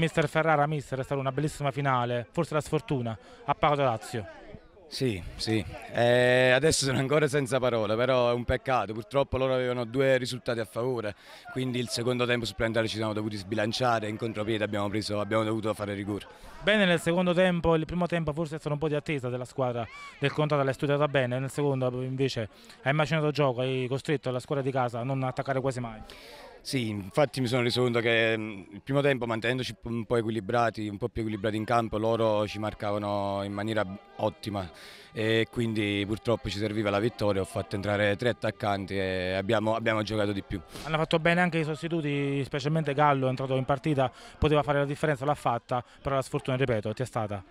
Mister Ferrara, mister, è stata una bellissima finale, forse la sfortuna, a Pagato Lazio. Sì, sì, eh, adesso sono ancora senza parole, però è un peccato, purtroppo loro avevano due risultati a favore, quindi il secondo tempo supplementare ci siamo dovuti sbilanciare, in contropiede abbiamo, preso, abbiamo dovuto fare rigore. Bene nel secondo tempo, il primo tempo forse è stato un po' di attesa della squadra del Contrada, l'hai studiata bene, nel secondo invece hai macinato gioco, hai costretto la squadra di casa a non attaccare quasi mai. Sì, infatti mi sono reso conto che mm, il primo tempo mantenendoci un po' equilibrati, un po' più equilibrati in campo, loro ci marcavano in maniera ottima e quindi purtroppo ci serviva la vittoria, ho fatto entrare tre attaccanti e abbiamo, abbiamo giocato di più. Hanno fatto bene anche i sostituti, specialmente Gallo è entrato in partita, poteva fare la differenza, l'ha fatta, però la sfortuna, ripeto, ti è stata.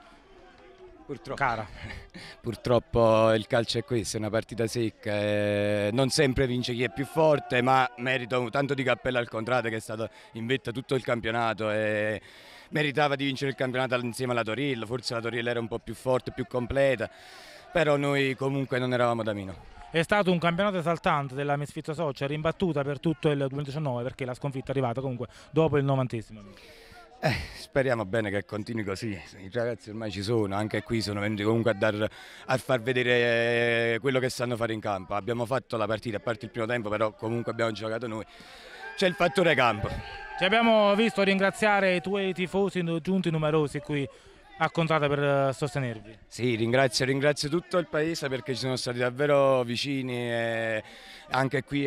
Purtroppo. Cara. Purtroppo il calcio è questo, è una partita secca, eh, non sempre vince chi è più forte, ma merito tanto di cappello al Contrate che è stato in vetta tutto il campionato e meritava di vincere il campionato insieme alla Torilla, forse la Torilla era un po' più forte, più completa, però noi comunque non eravamo da meno. È stato un campionato esaltante della Mesfizza Social, rimbattuta per tutto il 2019 perché la sconfitta è arrivata comunque dopo il novantesimo. Eh, speriamo bene che continui così, i ragazzi ormai ci sono, anche qui sono venuti comunque a, dar, a, far vedere eh, quello che sanno fare in campo. Abbiamo fatto la partita, a parte il primo tempo, però comunque abbiamo giocato noi. C'è il fattore campo. Ci abbiamo visto ringraziare i tuoi tifosi giunti numerosi qui accontata per eh, sostenervi. Sì, ringrazio, ringrazio, tutto il paese perché ci sono stati davvero vicini e anche qui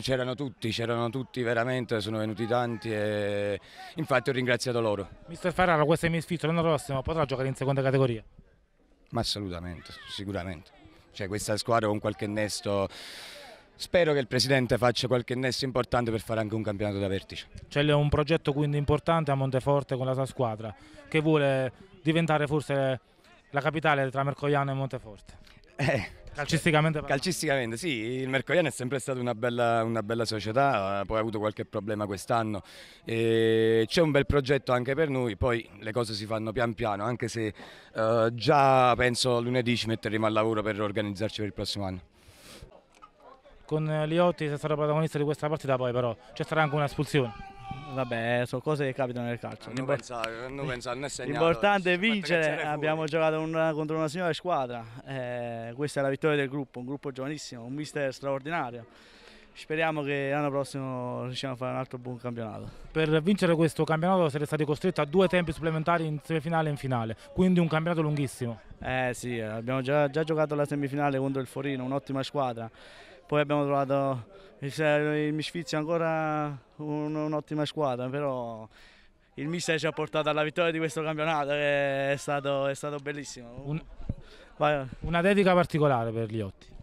c'erano tutti, c'erano tutti veramente, sono venuti tanti e infatti ho ringraziato loro. Mister Ferraro, questo è misfitto, l'anno prossimo potrà giocare in seconda categoria? Ma assolutamente, sicuramente. Cioè questa squadra con qualche innesto Spero che il Presidente faccia qualche nesso importante per fare anche un campionato da vertice. C'è un progetto quindi importante a Monteforte con la sua squadra che vuole diventare forse la capitale tra Mercogliano e Monteforte. Eh, calcisticamente, calcisticamente sì, il Mercogliano è sempre stata una bella, una bella società, poi ha avuto qualche problema quest'anno, c'è un bel progetto anche per noi, poi le cose si fanno pian piano, anche se eh, già penso lunedì ci metteremo al lavoro per organizzarci per il prossimo anno con Liotti se sarà protagonista di questa partita poi però c'è cioè, stata anche un'espulsione vabbè, sono cose che capitano nel calcio. Non pensare, non pensare, non segnalo, L'importante è vincere, abbiamo giocato una, contro una signora squadra, eh, questa è la vittoria del gruppo, un gruppo giovanissimo, un mister straordinario. Speriamo che l'anno prossimo riusciamo a fare un altro buon campionato. Per vincere questo campionato sarete stati costretti a due tempi supplementari in semifinale e in finale, quindi un campionato lunghissimo. Eh sì, abbiamo già, già giocato la semifinale contro il Forino, un'ottima squadra poi abbiamo trovato il Misfizio ancora un'ottima squadra, però il mister ci ha portato alla vittoria di questo campionato che è stato, è stato bellissimo. Un, una dedica particolare per gli Otti?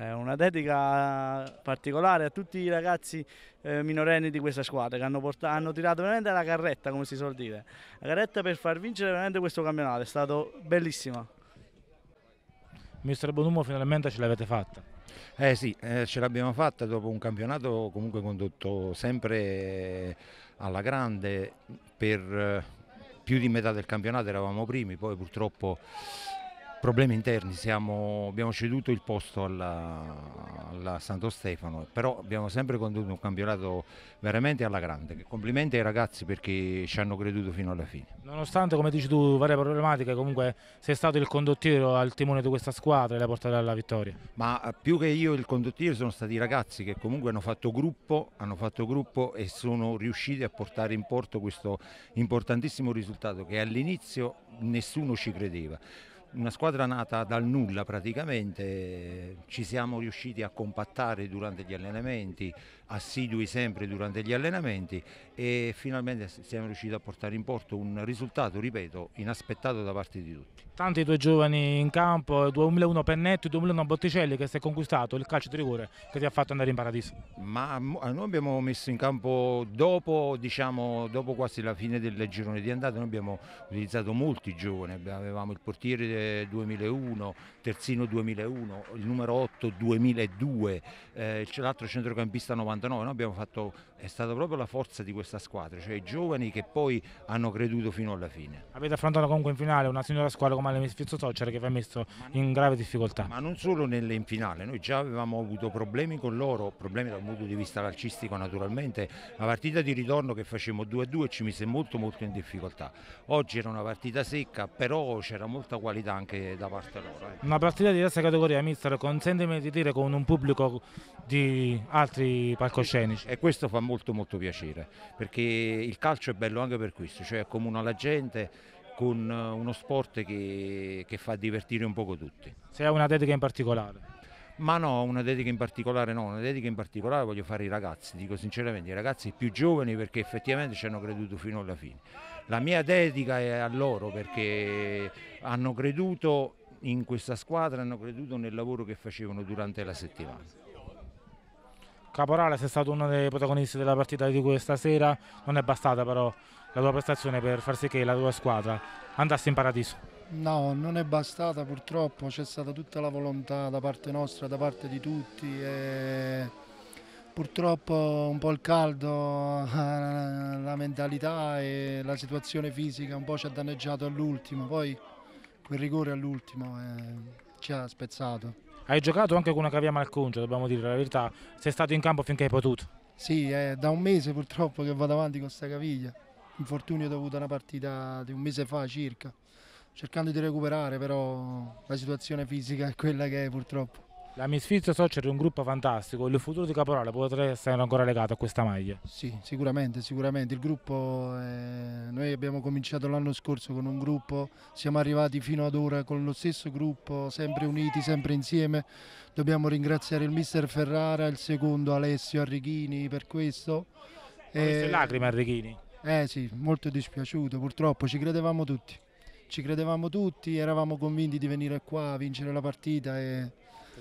una dedica particolare a tutti i ragazzi eh, minorenni di questa squadra che hanno, portato, hanno, tirato veramente la carretta, come si suol dire. La carretta per far vincere veramente questo campionato, è stato bellissimo. Mister Bonumo finalmente ce l'avete fatta. Eh sì, eh, ce l'abbiamo fatta dopo un campionato comunque condotto sempre alla grande, per eh, più di metà del campionato eravamo primi, poi purtroppo problemi interni, siamo, abbiamo ceduto il posto alla, alla, Santo Stefano, però abbiamo sempre condotto un campionato veramente alla grande. Complimenti ai ragazzi perché ci hanno creduto fino alla fine. Nonostante, come dici tu, varie problematiche, comunque sei stato il condottiero al timone di questa squadra e l'hai portata alla vittoria. Ma più che io il condottiero sono stati i ragazzi che comunque hanno fatto gruppo, hanno fatto gruppo e sono riusciti a portare in porto questo importantissimo risultato che all'inizio nessuno ci credeva una squadra nata dal nulla praticamente, ci siamo riusciti a compattare durante gli allenamenti, assidui sempre durante gli allenamenti e finalmente siamo riusciti a portare in porto un risultato, ripeto, inaspettato da parte di tutti tanti due giovani in campo, 2001 Pennetti, 2001 Botticelli che si è conquistato il calcio di rigore che ti ha fatto andare in paradiso. Ma mm, eh, noi abbiamo messo in campo dopo, diciamo, dopo quasi la fine del girone di andata, noi abbiamo utilizzato molti giovani, avevamo il portiere 2001, terzino 2001, il numero 8 2002, eh, l'altro centrocampista 99, noi abbiamo fatto, è stata proprio la forza di questa squadra, cioè i giovani che poi hanno creduto fino alla fine. Avete affrontato comunque in finale una signora squadra come male Mefizio Soccer che vi ha messo in grave difficoltà. Ma non solo nelle, in finale, noi già avevamo avuto problemi con loro, problemi dal punto di vista calcistico naturalmente, la partita di ritorno che facemmo 2-2 ci mise molto molto in difficoltà. Oggi era una partita secca, però c'era molta qualità anche da parte loro. Ecco. Una partita di terza categoria, mister, consentimi di dire con un pubblico di altri palcoscenici. E questo fa molto molto piacere, perché il calcio è bello anche per questo, cioè accomuna la gente con eh, uno sport che, che fa divertire un poco tutti. Se hai una dedica in particolare? Ma no, una dedica in particolare no, una dedica in particolare voglio fare i ragazzi, dico sinceramente i ragazzi più giovani perché effettivamente ci hanno creduto fino alla fine. La mia dedica è a loro perché hanno creduto in questa squadra, hanno creduto nel lavoro che facevano durante la settimana. Caporale, sei stato uno dei protagonisti della partita di questa sera, non è bastata però la tua prestazione per far sì che la tua squadra andasse in paradiso. No, non è bastata purtroppo, c'è stata tutta la volontà da parte nostra, da parte di tutti e purtroppo un po' il caldo, la mentalità e la situazione fisica un po' ci ha danneggiato all'ultimo, poi quel rigore all'ultimo eh, ci ha spezzato hai giocato anche con una cavia malconcia, dobbiamo dire la verità, sei stato in campo finché hai potuto. Sì, è da un mese purtroppo che vado avanti con questa caviglia, infortunio dovuto a una partita di un mese fa circa, cercando di recuperare però la situazione fisica è quella che è purtroppo. La Misfizio Soccer è un gruppo fantastico, il futuro di Caporale potrebbe essere ancora legato a questa maglia? Sì, sicuramente, sicuramente. Il gruppo, eh, noi abbiamo cominciato l'anno scorso con un gruppo, siamo arrivati fino ad ora con lo stesso gruppo, sempre uniti, sempre insieme. Dobbiamo ringraziare il mister Ferrara, il secondo Alessio Arrighini per questo. Ma eh, lacrime Arrighini? Eh sì, molto dispiaciuto, purtroppo ci credevamo tutti. Ci credevamo tutti, eravamo convinti di venire qua a vincere la partita e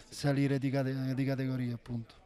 salire di, cate- di categoria appunto.